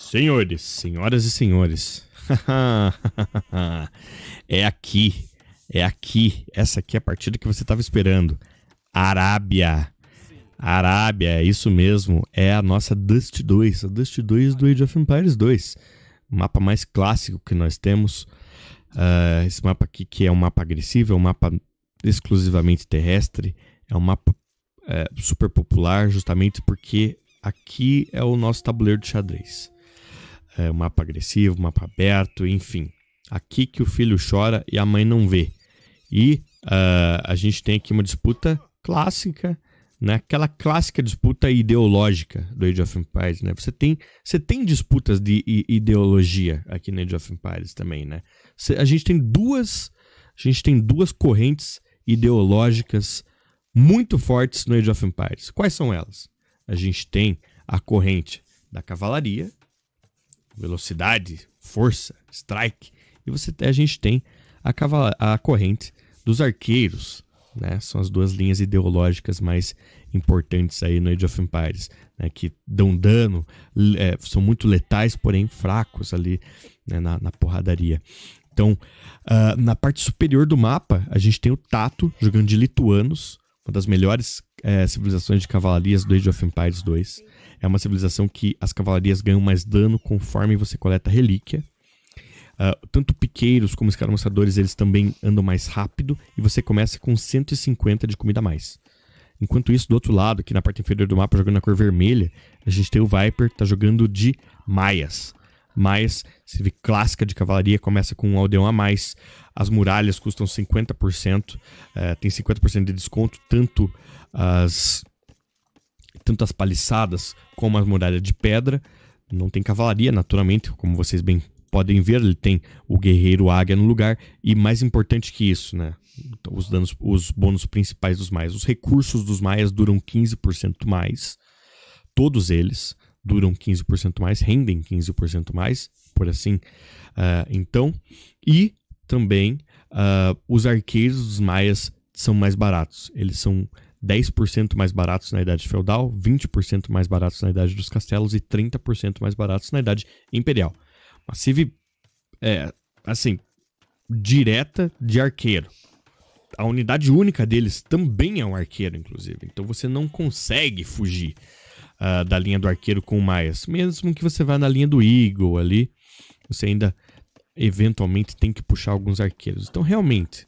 Senhores, senhoras e senhores. é aqui. É aqui. Essa aqui é a partida que você estava esperando. Arábia. Arábia, é isso mesmo. É a nossa Dust 2. A Dust 2 do Age of Empires 2. O mapa mais clássico que nós temos. Uh, esse mapa aqui que é um mapa agressivo, é um mapa exclusivamente terrestre. É um mapa é, super popular justamente porque aqui é o nosso tabuleiro de xadrez é, um mapa agressivo, um mapa aberto, enfim. Aqui que o filho chora e a mãe não vê. E uh, a gente tem aqui uma disputa clássica, né? aquela clássica disputa ideológica do Age of Empires. Né? Você, tem, você tem disputas de ideologia aqui no Age of Empires também. Né? a, gente tem duas, a gente tem duas correntes ideológicas muito fortes no Age of Empires. Quais são elas? A gente tem a corrente da cavalaria, velocidade, força, strike. E você a gente tem a, cavala, a corrente dos arqueiros, né? São as duas linhas ideológicas mais importantes aí no Age of Empires, né? que dão dano, é, são muito letais, porém fracos ali né? na, na, porradaria. Então, uh, na parte superior do mapa, a gente tem o Tato jogando de lituanos, uma das melhores é, civilizações de cavalarias do Age of Empires 2. É uma civilização que as cavalarias ganham mais dano conforme você coleta relíquia. Uh, tanto piqueiros como escaramuçadores, eles também andam mais rápido e você começa com 150 de comida a mais. Enquanto isso, do outro lado, aqui na parte inferior do mapa, jogando na cor vermelha, a gente tem o Viper, tá jogando de maias. Maias, se vê clássica de cavalaria, começa com um aldeão a mais. As muralhas custam 50%, uh, eh, tem 50% de desconto, tanto as tanto as paliçadas como as muralha de pedra. Não tem cavalaria, naturalmente, como vocês bem podem ver, ele tem o guerreiro águia no lugar. E mais importante que isso, né? Então, os danos, os bônus principais dos maias. Os recursos dos maias duram 15% mais. Todos eles duram 15% mais, rendem 15% mais, por assim. Uh, então, e também uh, os arqueiros dos maias são mais baratos. Eles são 10% mais baratos na Idade Feudal, 20% mais baratos na Idade dos Castelos e 30% mais baratos na Idade Imperial. Uma civ, é, assim, direta de arqueiro. A unidade única deles também é um arqueiro, inclusive. Então você não consegue fugir uh, da linha do arqueiro com mais, Mesmo que você vá na linha do Eagle ali, você ainda eventualmente tem que puxar alguns arqueiros. Então realmente,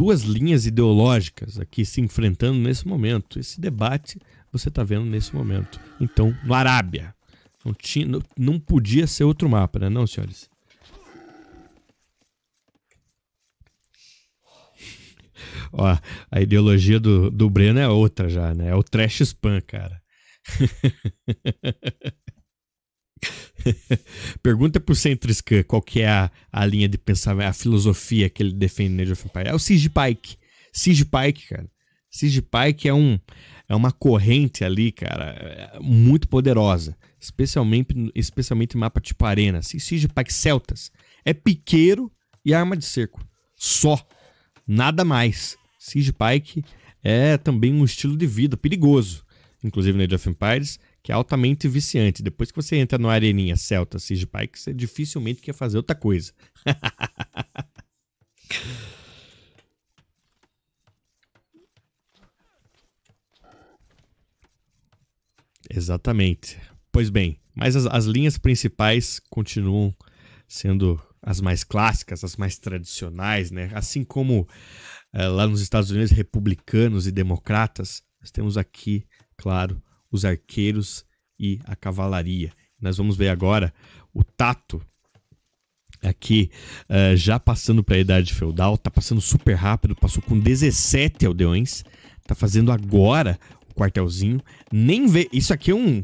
duas linhas ideológicas aqui se enfrentando nesse momento. Esse debate você está vendo nesse momento. Então, no Arábia. Não, tinha, não podia ser outro mapa, né, não, senhores? Ó, a ideologia do, do Breno é outra já, né? É o trash spam, cara. Pergunta pro Centriscan qual que é a, a linha de pensamento, a filosofia que ele defende no Age of Empires. É o Siege Pike. Siege Pike, cara. Siege Pike é, um, é uma corrente ali, cara, muito poderosa. Especialmente, especialmente em mapa tipo arena. Siege Pike Celtas. É piqueiro e arma de cerco. Só. Nada mais. Siege Pike é também um estilo de vida perigoso. Inclusive no Age of Empires que é altamente viciante. Depois que você entra no areninha Celta, Sigipai, que você dificilmente quer fazer outra coisa. Exatamente. Pois bem, mas as, as linhas principais continuam sendo as mais clássicas, as mais tradicionais, né? Assim como é, lá nos Estados Unidos, republicanos e democratas, nós temos aqui, claro, os arqueiros e a cavalaria. Nós vamos ver agora o tato aqui, uh, já passando para a idade feudal, tá passando super rápido, passou com 17 aldeões, tá fazendo agora o quartelzinho. Nem vê, isso aqui é um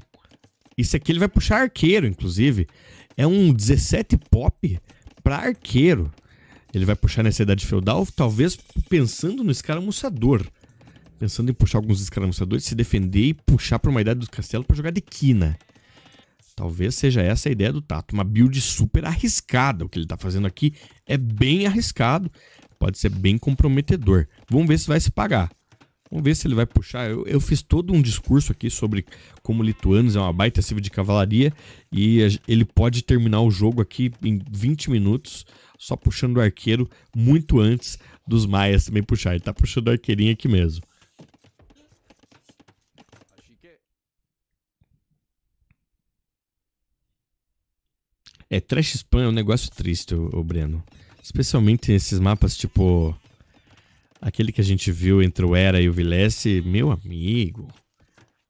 isso aqui ele vai puxar arqueiro, inclusive. É um 17 pop para arqueiro. Ele vai puxar nessa idade feudal, talvez pensando no escaramuçador pensando em puxar alguns escaramuçadores, se defender e puxar para uma idade do castelo para jogar de quina. Talvez seja essa a ideia do Tato, uma build super arriscada. O que ele tá fazendo aqui é bem arriscado, pode ser bem comprometedor. Vamos ver se vai se pagar. Vamos ver se ele vai puxar. Eu, eu fiz todo um discurso aqui sobre como Lituanos é uma baita civil de cavalaria e ele pode terminar o jogo aqui em 20 minutos, só puxando o arqueiro muito antes dos maias também puxar. Ele tá puxando o arqueirinho aqui mesmo. É, trash spam é um negócio triste, o Breno. Especialmente esses mapas tipo. Aquele que a gente viu entre o Era e o Vilesse, meu amigo.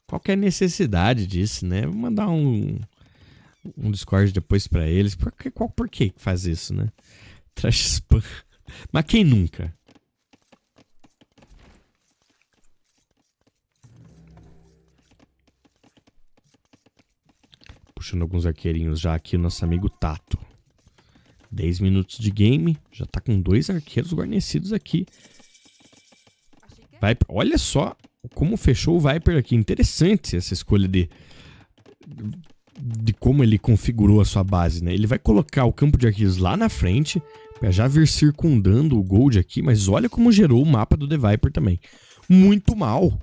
Qualquer necessidade disso, né? Vou mandar um, um Discord depois para eles. Por que, qual, por que faz isso, né? Trash spam. Mas quem nunca? puxando alguns arqueirinhos já aqui, o nosso amigo Tato. 10 minutos de game, já tá com dois arqueiros guarnecidos aqui. Viper, olha só como fechou o Viper aqui. Interessante essa escolha de, de como ele configurou a sua base, né? Ele vai colocar o campo de arqueiros lá na frente, pra já vir circundando o Gold aqui, mas olha como gerou o mapa do The Viper também. Muito mal,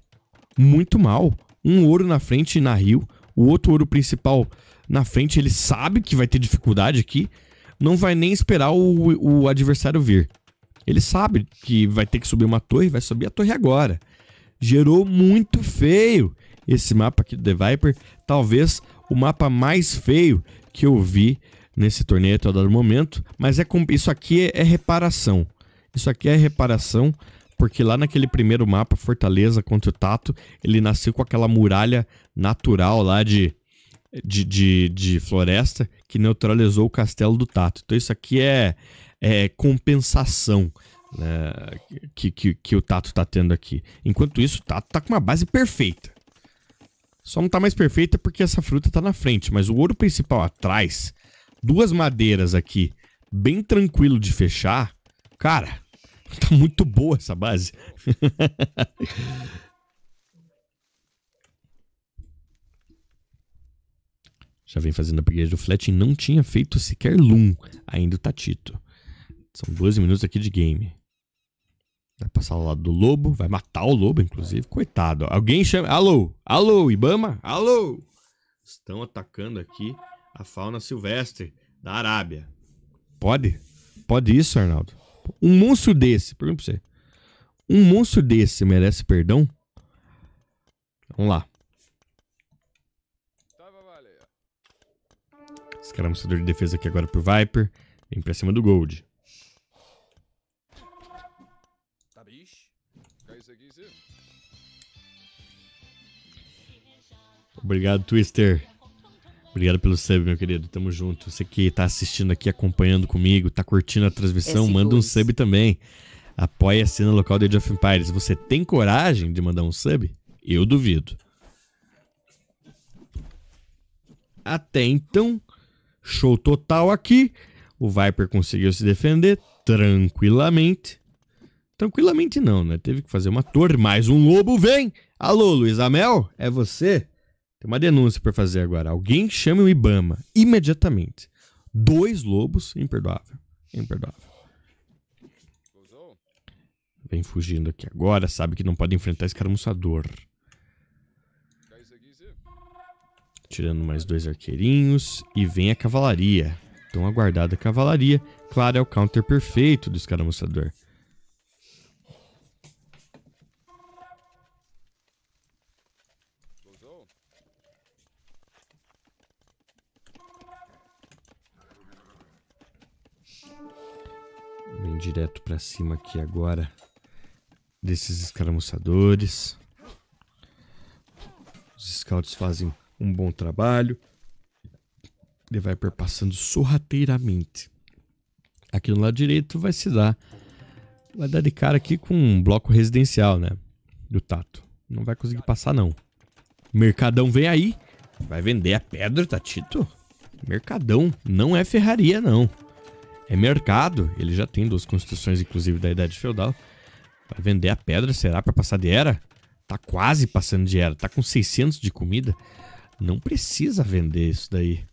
muito mal. Um ouro na frente e na rio, o outro ouro principal na frente, ele sabe que vai ter dificuldade aqui, não vai nem esperar o, o adversário vir. Ele sabe que vai ter que subir uma torre, vai subir a torre agora. Gerou muito feio esse mapa aqui do The Viper. Talvez o mapa mais feio que eu vi nesse torneio até o dado momento. Mas é com... isso aqui é, é reparação. Isso aqui é reparação, porque lá naquele primeiro mapa, Fortaleza contra o Tato, ele nasceu com aquela muralha natural lá de de, de, de floresta que neutralizou o castelo do Tato. Então isso aqui é, é compensação. Né, que, que, que o Tato tá tendo aqui. Enquanto isso, o Tato tá com uma base perfeita. Só não tá mais perfeita porque essa fruta tá na frente, mas o ouro principal atrás, duas madeiras aqui, bem tranquilo de fechar, cara, tá muito boa essa base. já vem fazendo a upgrade do Fletching, não tinha feito sequer Loom ainda o Tatito. São 12 minutos aqui de game. Vai passar ao lado do Lobo, vai matar o Lobo, inclusive. Coitado. Alguém chama. Alô? Alô, Ibama? Alô? Estão atacando aqui a fauna silvestre da Arábia. Pode? Pode isso, Arnaldo? Um monstro desse, pergunto pra você. Um monstro desse merece perdão? Vamos lá. mostrador de defesa aqui agora pro Viper. Vem pra cima do Gold. Tá, é Obrigado, Twister. Obrigado pelo sub, meu querido. Tamo junto. Você que tá assistindo aqui, acompanhando comigo, tá curtindo a transmissão, manda um sub também. Apoia a cena local de Age of Empires. Você tem coragem de mandar um sub? Eu duvido. Até então, Show total aqui. O Viper conseguiu se defender tranquilamente. Tranquilamente não, né? Teve que fazer uma torre. Mais um lobo vem! Alô, Luiz Amel? É você? Tem uma denúncia para fazer agora. Alguém chame o Ibama imediatamente. Dois lobos, imperdoável. Imperdoável. Vem fugindo aqui agora, sabe que não pode enfrentar esse cara almoçador. tirando mais dois arqueirinhos. E vem a cavalaria. Então, aguardada a cavalaria. Claro, é o counter perfeito do escaramuçador. Vem direto pra cima aqui agora desses escaramuçadores. Os scouts fazem um bom trabalho. Ele vai perpassando sorrateiramente. Aqui no lado direito vai se dar. Vai dar de cara aqui com um bloco residencial, né? Do Tato. Não vai conseguir passar, não. Mercadão vem aí. Vai vender a pedra, Tatito? Tá, Mercadão. Não é ferraria, não. É mercado. Ele já tem duas construções, inclusive, da Idade Feudal. Vai vender a pedra, será? para passar de era? Tá quase passando de era. Tá com 600 de comida. Não precisa vender isso daí.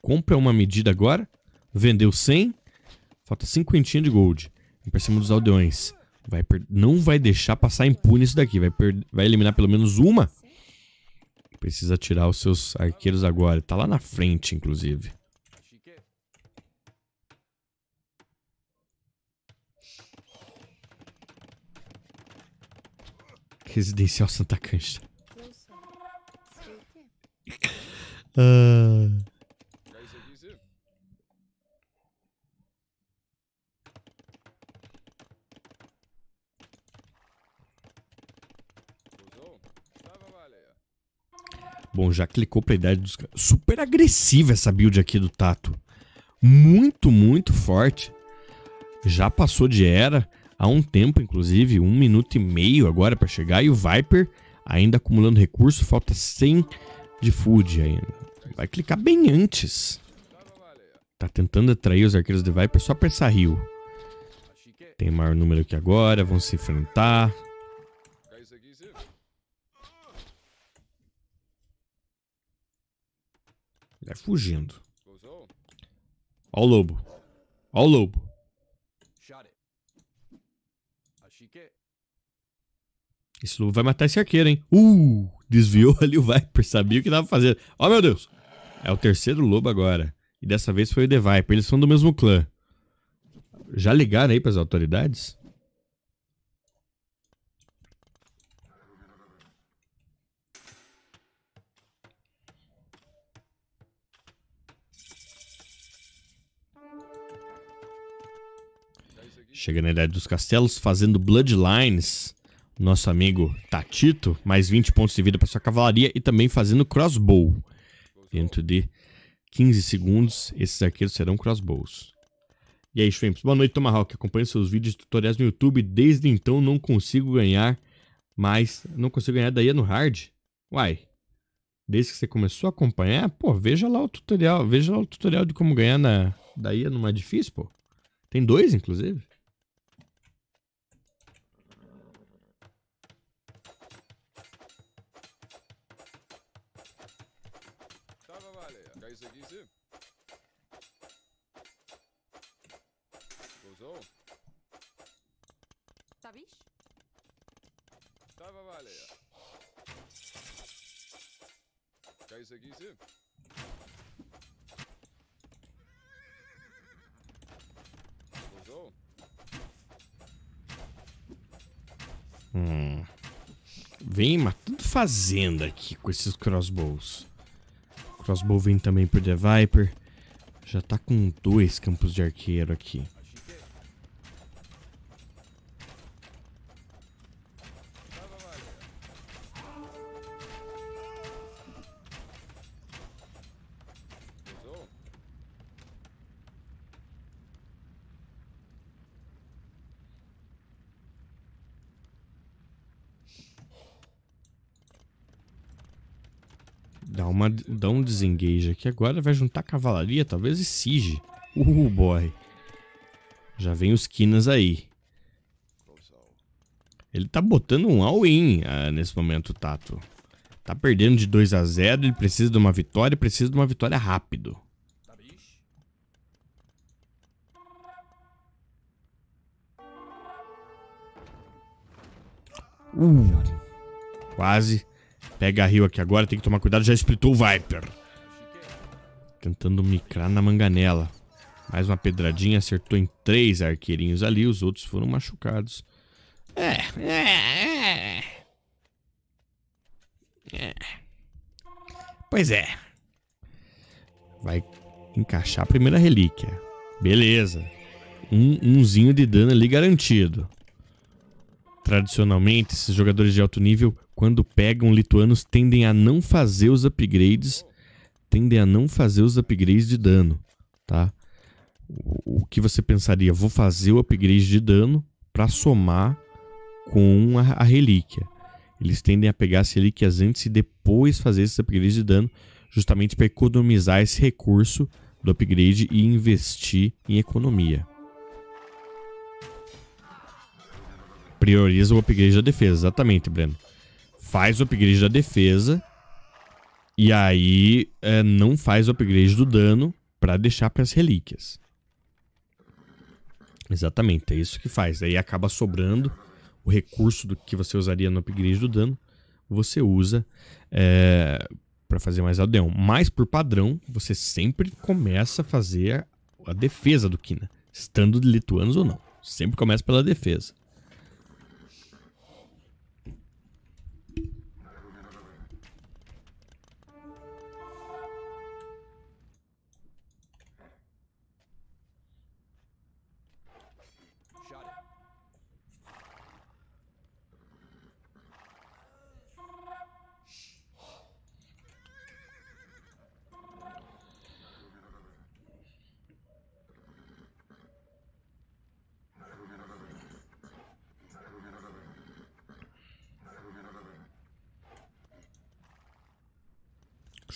Compra uma medida agora. Vendeu 100. Falta 50 de gold. Vem pra cima dos aldeões. Vai Não vai deixar passar impune isso daqui. Vai, vai eliminar pelo menos uma. Precisa tirar os seus arqueiros agora. Tá lá na frente, inclusive. Residencial Santa Cancha. Ah. Bom, já clicou pra idade dos caras. Super agressiva essa build aqui do Tato. Muito, muito forte. Já passou de era há um tempo, inclusive, um minuto e meio agora para chegar. E o Viper ainda acumulando recurso, falta 100 de food ainda. Vai clicar bem antes. Tá tentando atrair os arqueiros de Viper só pra essa rio. Tem maior número aqui agora, vão se enfrentar. Vai é fugindo. Ó o lobo. Ó o lobo. Esse lobo vai matar esse arqueiro, hein? Uh! desviou ali o Viper, sabia o que tava fazendo. Oh, meu Deus! É o terceiro lobo agora. E dessa vez foi o The Viper. Eles são do mesmo clã. Já ligaram aí pras autoridades? Chega na idade dos castelos fazendo bloodlines nosso amigo Tatito, mais 20 pontos de vida para sua cavalaria e também fazendo crossbow. Dentro de 15 segundos, esses arqueiros serão crossbows. E aí, Shrimps, boa noite, Tomahawk. Acompanho seus vídeos e tutoriais no YouTube. Desde então não consigo ganhar mais. Não consigo ganhar daí no hard. Uai. Desde que você começou a acompanhar, pô, veja lá o tutorial. Veja lá o tutorial de como ganhar na daí é numa difícil, pô. Tem dois, inclusive. isso aqui, Gostou? Hum. Vem matando fazenda aqui com esses crossbows. Crossbow vem também por The Viper. Já tá com dois campos de arqueiro aqui. Dá, uma, dá um desengage aqui agora, vai juntar cavalaria, talvez e siege. Uh, boy. Já vem os Quinas aí. Ele tá botando um all-in ah, nesse momento, Tato. Tá perdendo de 2 a 0 ele precisa de uma vitória, precisa de uma vitória rápido. Uh, quase. Pega a Rio aqui agora, tem que tomar cuidado. Já explodiu o Viper. Tentando micrar na manganela. Mais uma pedradinha, acertou em três arqueirinhos ali, os outros foram machucados. É, é, é. é. Pois é. Vai encaixar a primeira relíquia. Beleza. Um, umzinho de dano ali garantido. Tradicionalmente, esses jogadores de alto nível quando pegam lituanos, tendem a não fazer os upgrades, tendem a não fazer os upgrades de dano, tá? O, que você pensaria? Vou fazer o upgrade de dano para somar com a, a, relíquia. Eles tendem a pegar as relíquias antes e depois fazer esses upgrades de dano, justamente para economizar esse recurso do upgrade e investir em economia. Prioriza o upgrade da defesa, exatamente, Breno faz o upgrade da defesa. E aí é, não faz o upgrade do dano para deixar para as relíquias. Exatamente, é isso que faz. Aí acaba sobrando o recurso do que você usaria no upgrade do dano. Você usa é, para fazer mais aldeão. Mas por padrão, você sempre começa a fazer a, a defesa do Kina. Estando de lituanos ou não. Sempre começa pela defesa.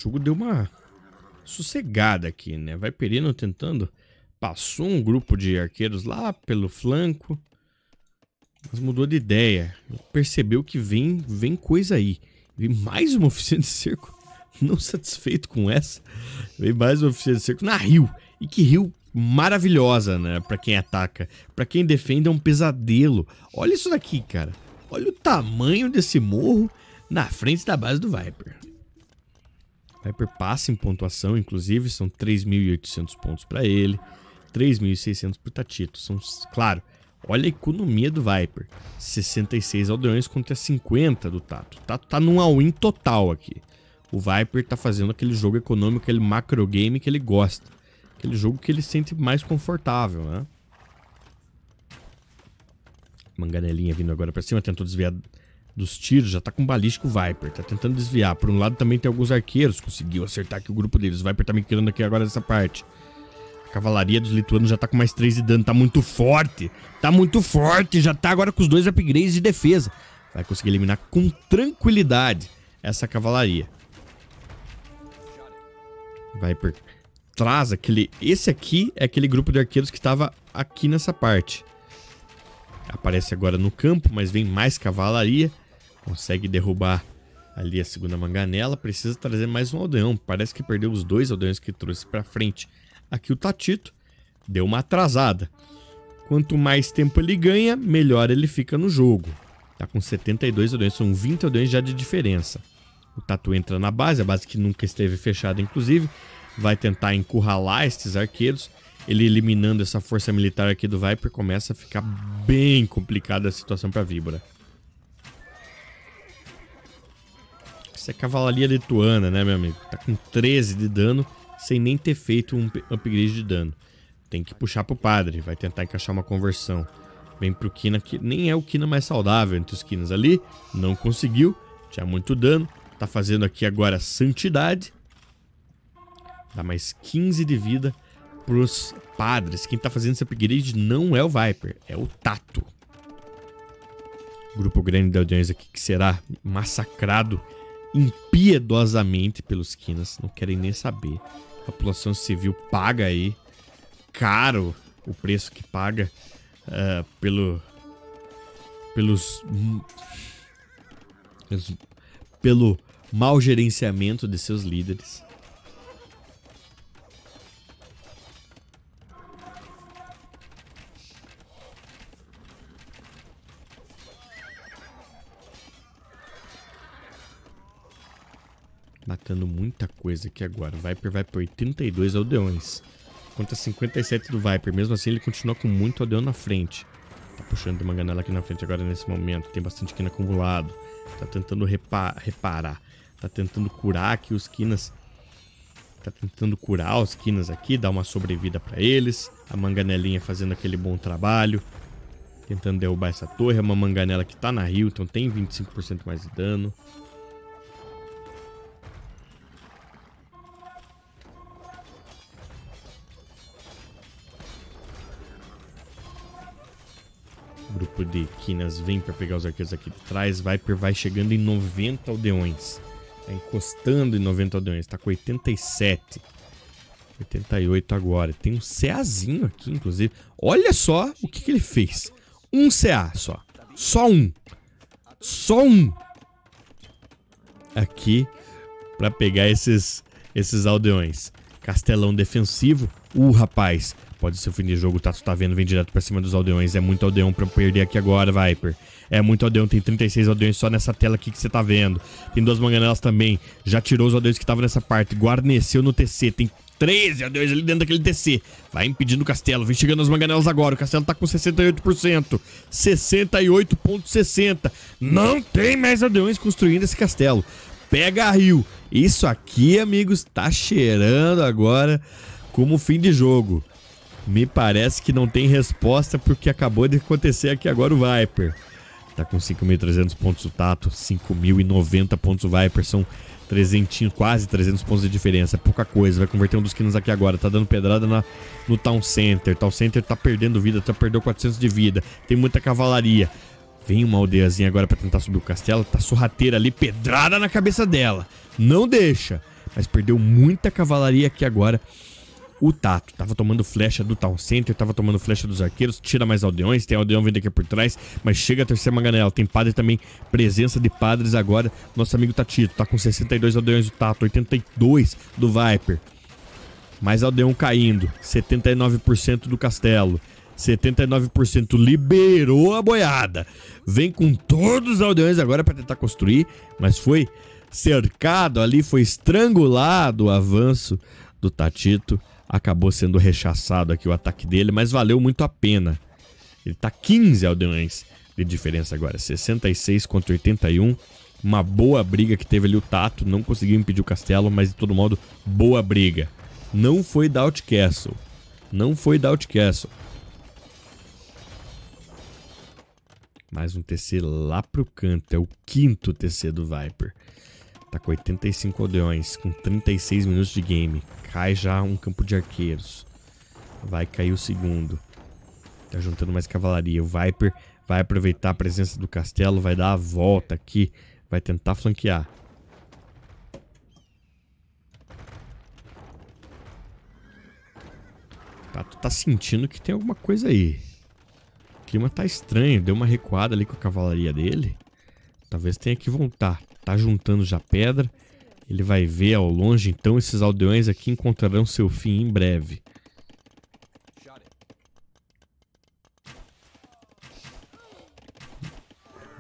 jogo deu uma sossegada aqui, né? Vai Perino tentando. Passou um grupo de arqueiros lá pelo flanco. Mas mudou de ideia. Percebeu que vem, vem coisa aí. Vem mais uma oficina de cerco. Não satisfeito com essa. Vem mais uma oficina de cerco na Rio. E que Rio maravilhosa, né? Pra quem ataca. Pra quem defende é um pesadelo. Olha isso daqui, cara. Olha o tamanho desse morro na frente da base do Viper passa em pontuação, inclusive, são 3.800 pontos para ele, 3.600 para o Tatito. São, claro, olha a economia do Viper. 66 aldeões contra 50 do Tato. O Tato tá num all-in total aqui. O Viper tá fazendo aquele jogo econômico, aquele macro game que ele gosta. Aquele jogo que ele sente mais confortável, né? Manganelinha vindo agora para cima, tentou desviar dos tiros, já tá com balístico Viper, tá tentando desviar. Por um lado também tem alguns arqueiros, conseguiu acertar aqui o grupo deles. O Viper tá me criando aqui agora nessa parte. A cavalaria dos lituanos já tá com mais 3 de dano, tá muito forte. Tá muito forte, já tá agora com os dois upgrades de defesa. Vai conseguir eliminar com tranquilidade essa cavalaria. Viper traz aquele... Esse aqui é aquele grupo de arqueiros que tava aqui nessa parte. Aparece agora no campo, mas vem mais cavalaria consegue derrubar ali a segunda manganela, precisa trazer mais um aldeão. Parece que perdeu os dois aldeões que trouxe para frente. Aqui o Tatito deu uma atrasada. Quanto mais tempo ele ganha, melhor ele fica no jogo. Tá com 72 aldeões, são 20 aldeões já de diferença. O Tatu entra na base, a base que nunca esteve fechada, inclusive. Vai tentar encurralar esses arqueiros. Ele eliminando essa força militar aqui do Viper, começa a ficar bem complicada a situação para Víbora. Essa é cavalaria lituana, né, meu amigo? Tá com 13 de dano, sem nem ter feito um upgrade de dano. Tem que puxar pro padre, vai tentar encaixar uma conversão. Vem pro Kina, que nem é o Kina mais saudável entre os Kinas ali. Não conseguiu, tinha muito dano. Tá fazendo aqui agora santidade. Dá mais 15 de vida pros padres. Quem tá fazendo esse upgrade não é o Viper, é o Tato. Grupo grande de audiência aqui que será massacrado impiedosamente pelos quinas, não querem nem saber. A população civil paga aí caro o preço que paga uh, pelo pelos pelo mau gerenciamento de seus líderes. Matando muita coisa aqui agora. Viper vai por 82 aldeões. Contra 57 do Viper. Mesmo assim, ele continua com muito aldeão na frente. Tá puxando uma ganela aqui na frente agora nesse momento. Tem bastante quina acumulado. Tá tentando repa reparar. Tá tentando curar aqui os quinas. Tá tentando curar os quinas aqui, dar uma sobrevida para eles. A manganelinha fazendo aquele bom trabalho. Tentando derrubar essa torre. É uma manganela que tá na rio, então tem 25% mais de dano. grupo de quinas vem para pegar os arqueiros aqui de trás. Viper vai chegando em 90 aldeões. Tá encostando em 90 aldeões. Tá com 87. 88 agora. Tem um CAzinho aqui, inclusive. Olha só o que, que ele fez. Um CA só. Só um. Só um. Aqui para pegar esses, esses aldeões. Castelão defensivo. O uh, rapaz Pode ser o fim de jogo, tá? Tu tá vendo, vem direto pra cima dos aldeões. É muito aldeão pra perder aqui agora, Viper. É muito aldeão, tem 36 aldeões só nessa tela aqui que você tá vendo. Tem duas manganelas também. Já tirou os aldeões que estavam nessa parte, guarneceu no TC. Tem 13 aldeões ali dentro daquele TC. Vai impedindo o castelo, vem chegando as manganelas agora. O castelo tá com 68%. 68,60. Não tem mais aldeões construindo esse castelo. Pega a Rio. Isso aqui, amigos, tá cheirando agora como fim de jogo. Me parece que não tem resposta porque acabou de acontecer aqui agora o Viper. Tá com 5.300 pontos o Tato, 5.090 pontos o Viper, são 300, quase 300 pontos de diferença, é pouca coisa. Vai converter um dos quinos aqui agora, tá dando pedrada na, no Town Center. Town Center tá perdendo vida, tá perdeu 400 de vida, tem muita cavalaria. Vem uma aldeiazinha agora para tentar subir o castelo, tá sorrateira ali, pedrada na cabeça dela. Não deixa, mas perdeu muita cavalaria aqui agora o Tato. Tava tomando flecha do Town Center, tava tomando flecha dos arqueiros, tira mais aldeões, tem aldeão vindo aqui por trás, mas chega a terceira manganela, tem padre também, presença de padres agora, nosso amigo Tatito, tá com 62 aldeões do Tato, 82 do Viper, mais aldeão caindo, 79% do castelo, 79% liberou a boiada, vem com todos os aldeões agora para tentar construir, mas foi cercado ali, foi estrangulado o avanço do Tatito, acabou sendo rechaçado aqui o ataque dele, mas valeu muito a pena. Ele tá 15 aldeões de diferença agora, 66 contra 81. Uma boa briga que teve ali o Tato, não conseguiu impedir o castelo, mas de todo modo, boa briga. Não foi Doubt Castle. Não foi Doubt Castle. Mais um TC lá pro canto, é o quinto TC do Viper. Tá com 85 aldeões, com 36 minutos de game cai já um campo de arqueiros. Vai cair o segundo. Tá juntando mais cavalaria. O Viper vai aproveitar a presença do castelo, vai dar a volta aqui, vai tentar flanquear. Tá, tu tá sentindo que tem alguma coisa aí. O clima tá estranho, deu uma recuada ali com a cavalaria dele. Talvez tenha que voltar. Tá juntando já pedra. Ele vai ver ao longe, então esses aldeões aqui encontrarão seu fim em breve.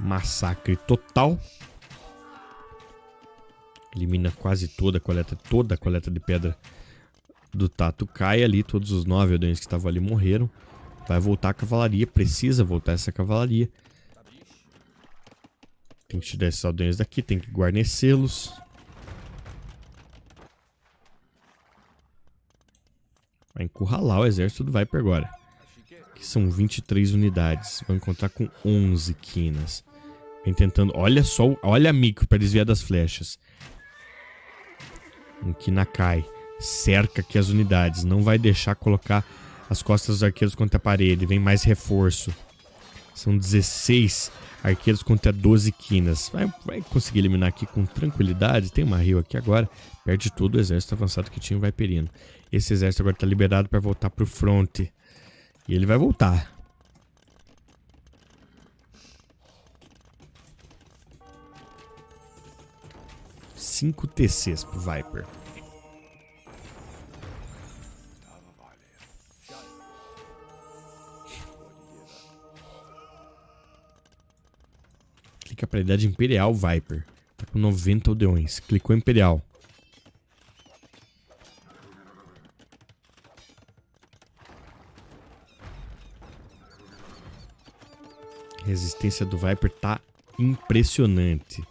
Massacre total. Elimina quase toda a coleta, toda a coleta de pedra do Tato cai ali. Todos os nove aldeões que estavam ali morreram. Vai voltar a cavalaria, precisa voltar essa cavalaria. Tem que tirar esses aldeões daqui, tem que guarnecê-los. Vai encurralar o exército do Viper agora. Que são 23 unidades. Vão encontrar com 11 quinas. Vem tentando... Olha só... Olha a micro para desviar das flechas. Um quina cai. Cerca aqui as unidades. Não vai deixar colocar as costas dos arqueiros contra a parede. Vem mais reforço. São 16 arqueiros contra 12 quinas. Vai, vai conseguir eliminar aqui com tranquilidade. Tem uma rio aqui agora. Perde todo o exército avançado que tinha o Viperino. Esse exército agora tá liberado pra voltar pro front. E ele vai voltar. Cinco TCs pro Viper. Clica pra idade Imperial Viper. Tá com 90 aldeões. Clicou Imperial. resistência do Viper tá impressionante.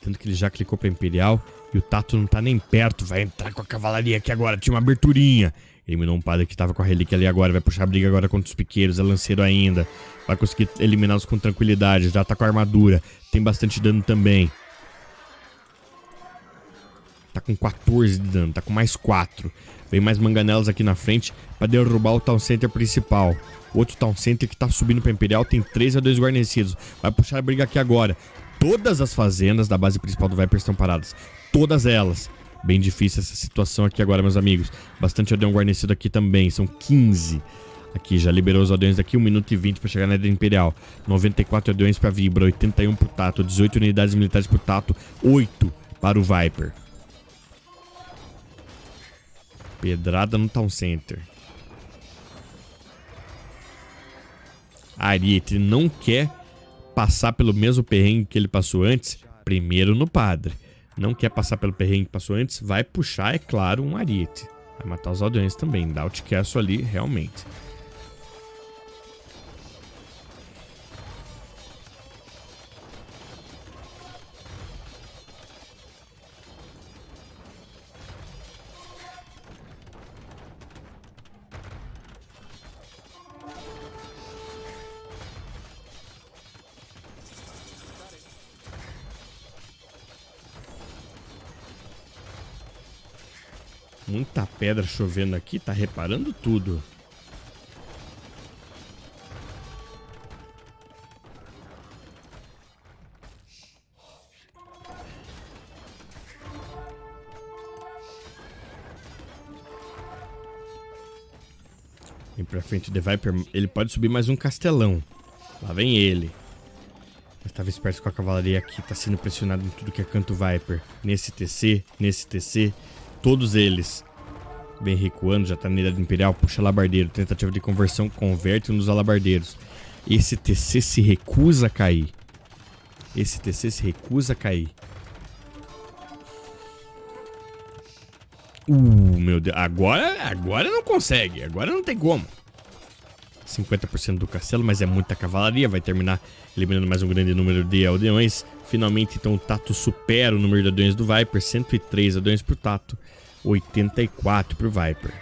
Tanto que ele já clicou pra Imperial e o Tato não tá nem perto. Vai entrar com a cavalaria aqui agora. Tinha uma aberturinha. Eliminou um padre que tava com a relíquia ali agora. Vai puxar a briga agora contra os piqueiros. É lanceiro ainda. Vai conseguir eliminá-los com tranquilidade. Já tá com a armadura. Tem bastante dano também com 14 de dano, tá com mais 4. Vem mais manganelas aqui na frente pra derrubar o Town Center principal. Outro Town Center que tá subindo pra Imperial, tem 3 a 2 guarnecidos. Vai puxar a briga aqui agora. Todas as fazendas da base principal do Viper estão paradas. Todas elas. Bem difícil essa situação aqui agora, meus amigos. Bastante aldeão guarnecido aqui também, são 15. Aqui, já liberou os aldeões daqui, 1 minuto e 20 para chegar na Edra Imperial. 94 aldeões para Vibra, 81 para o Tato, 18 unidades militares para o Tato, 8 para o Viper. Pedrada no Town Center. Ariete não quer passar pelo mesmo perrengue que ele passou antes. Primeiro no padre. Não quer passar pelo perrengue que passou antes. Vai puxar, é claro, um ariete. Vai matar os aldeões também. Dá outcast ali, realmente. pedra chovendo aqui, tá reparando tudo. Vem pra frente, o The Viper, ele pode subir mais um castelão. Lá vem ele. Eu estava esperto com a cavalaria aqui, tá sendo pressionado em tudo que é canto Viper. Nesse TC, nesse TC, todos eles vem recuando, já tá na idade imperial, puxa alabardeiro, tentativa de conversão, converte nos alabardeiros. Esse TC se recusa a cair. Esse TC se recusa a cair. Uh, meu Deus. Agora, agora não consegue. Agora não tem como. 50% do castelo, mas é muita cavalaria. Vai terminar eliminando mais um grande número de aldeões. Finalmente, então, o Tato supera o número de aldeões do Viper. 103 aldeões por Tato. 84 pro Viper.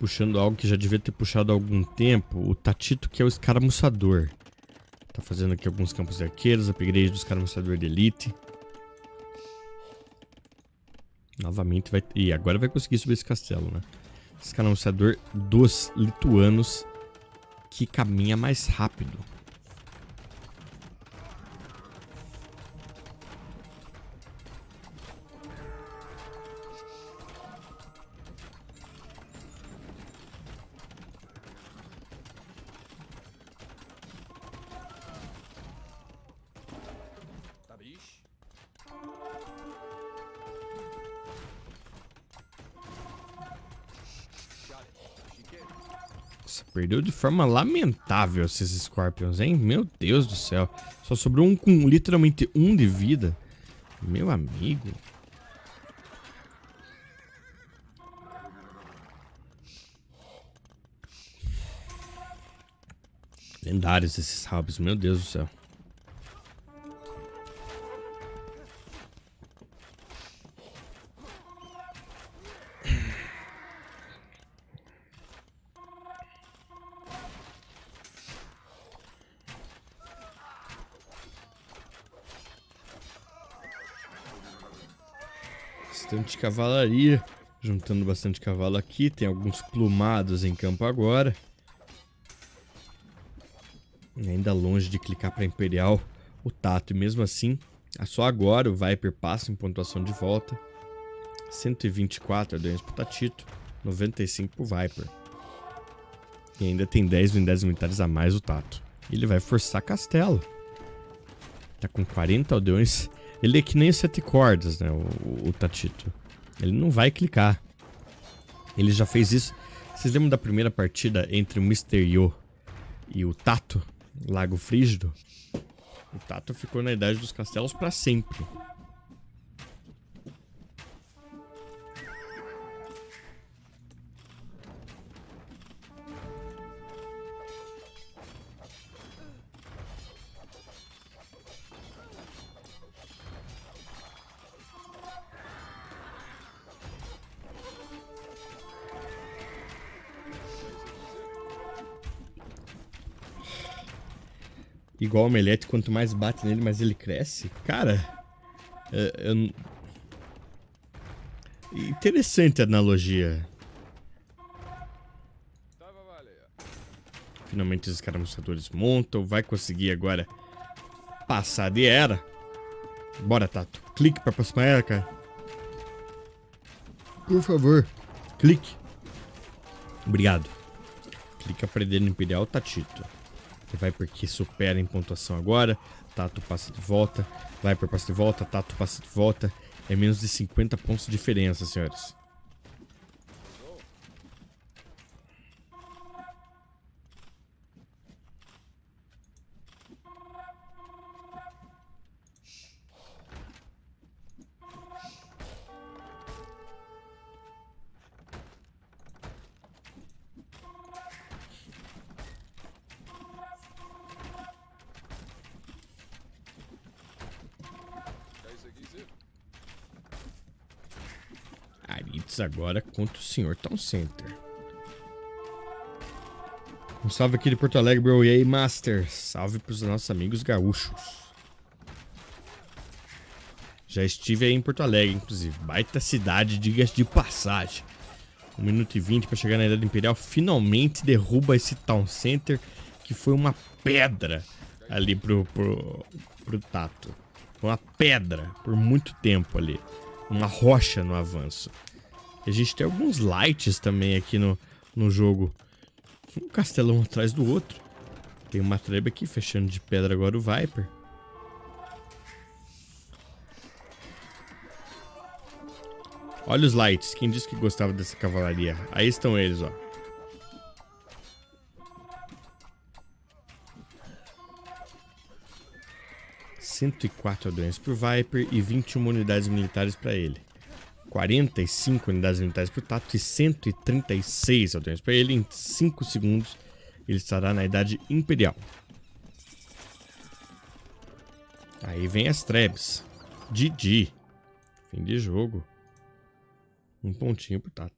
Puxando algo que já devia ter puxado há algum tempo, o Tatito, que é o escaramuçador. Tá fazendo aqui alguns campos de arqueiros, upgrade do escaramuçador de elite. Novamente vai... E agora vai conseguir subir esse castelo, né? escalanunciador dos lituanos que caminha mais rápido. Perdeu de forma lamentável esses Scorpions, hein? Meu Deus do céu. Só sobrou um com literalmente um de vida. Meu amigo. Lendários esses rabos, meu Deus do céu. cavalaria. Juntando bastante cavalo aqui. Tem alguns plumados em campo agora. E ainda longe de clicar para Imperial o Tato. E mesmo assim, é só agora o Viper passa em pontuação de volta. 124 Ardões pro Tatito. 95 pro Viper. E ainda tem 10 unidades militares a mais o Tato. Ele vai forçar Castelo. Tá com 40 aldeões. Ele é que nem os sete cordas, né? O, o, o Tatito. Ele não vai clicar. Ele já fez isso. Vocês lembram da primeira partida entre o Misterio e o Tato, Lago Frígido? O Tato ficou na Idade dos Castelos para sempre. igual o Omelete, quanto mais bate nele, mais ele cresce. Cara, é, eu... Interessante a analogia. Finalmente os caramuçadores montam. Vai conseguir agora passar de era. Bora, Tato. Clique pra próxima era, cara. Por favor. Clique. Obrigado. Clique aprender no Imperial, Tatito que vai porque supera em pontuação agora. Tato passa de volta, Viper passa de volta, Tato passa de volta. É menos de 50 pontos de diferença, senhores. agora contra o Sr. Town Center. Um salve aqui de Porto Alegre, bro. E aí, Master? Salve para os nossos amigos gaúchos. Já estive aí em Porto Alegre, inclusive. Baita cidade, diga de passagem. 1 um minuto e 20 para chegar na Idade Imperial. Finalmente derruba esse Town Center, que foi uma pedra ali pro, pro, pro Tato. Uma pedra por muito tempo ali. Uma rocha no avanço. A gente tem alguns lights também aqui no, no jogo. Um castelão atrás do outro. Tem uma treba aqui, fechando de pedra agora o Viper. Olha os lights. Quem disse que gostava dessa cavalaria? Aí estão eles, ó. cento e quatro aldeões pro Viper e vinte unidades militares para ele. 45 unidades militares por tato e 136 aldeões para ele. Em 5 segundos ele estará na Idade Imperial. Aí vem as trebs. Didi. Fim de jogo. Um pontinho por tato.